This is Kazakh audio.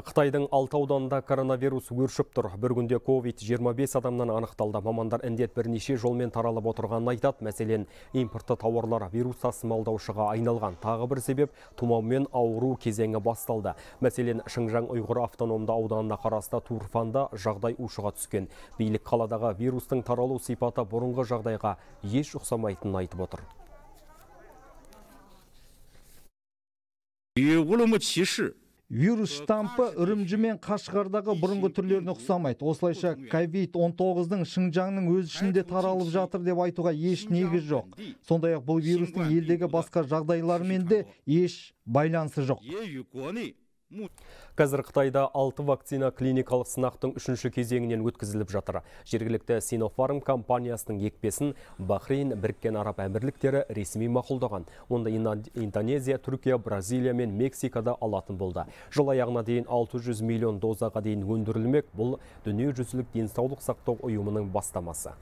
Қытайдың алты ауданында коронавирус өршіп тұр. Бір күнде COVID-25 адамнан анықталды. Мамандар індет бірнеше жолмен таралып отырғанын айтады. Мәселен, импортты тауарлар вирус тасымалдаушыға айналған. Тағы бір себеп тумаумен ауыру кезеңі басталды. Мәселен, Шыңжаң ұйғыр автономды ауданына қарасты Турфанда жағдай ушыға түскен. Бейлік қаладағы вирустың таралу сипаты бұрынғы жағдайға еш ұқсамайтынын айтып отыр вирус штампы үрімжі мен қашғардағы бұрынғы түрлеріне ұқсамайды осылайша ковид 19-дың шыңжаңның өз ішінде таралып жатыр деп айтуға еш негіз жоқ сондай ақ бұл вирустың елдегі басқа жағдайлармен де еш байланысы жоқ Қазір Қытайда алты вакцина клиникалық сынақтың үшінші кезеңінен өткізіліп жатыр. Жергілікті Синофарм компаниясының екпесін Бахрейн біріккен араб әмірліктері ресми мақұлдаған. Онда Индонезия, Түркия, Бразилия мен Мексикада алатын болды. Жыл аяғына дейін 600 миллион дозаға дейін өндірілмек бұл дүниежүзілік денсаулық сақтау ұйымының бастамасы.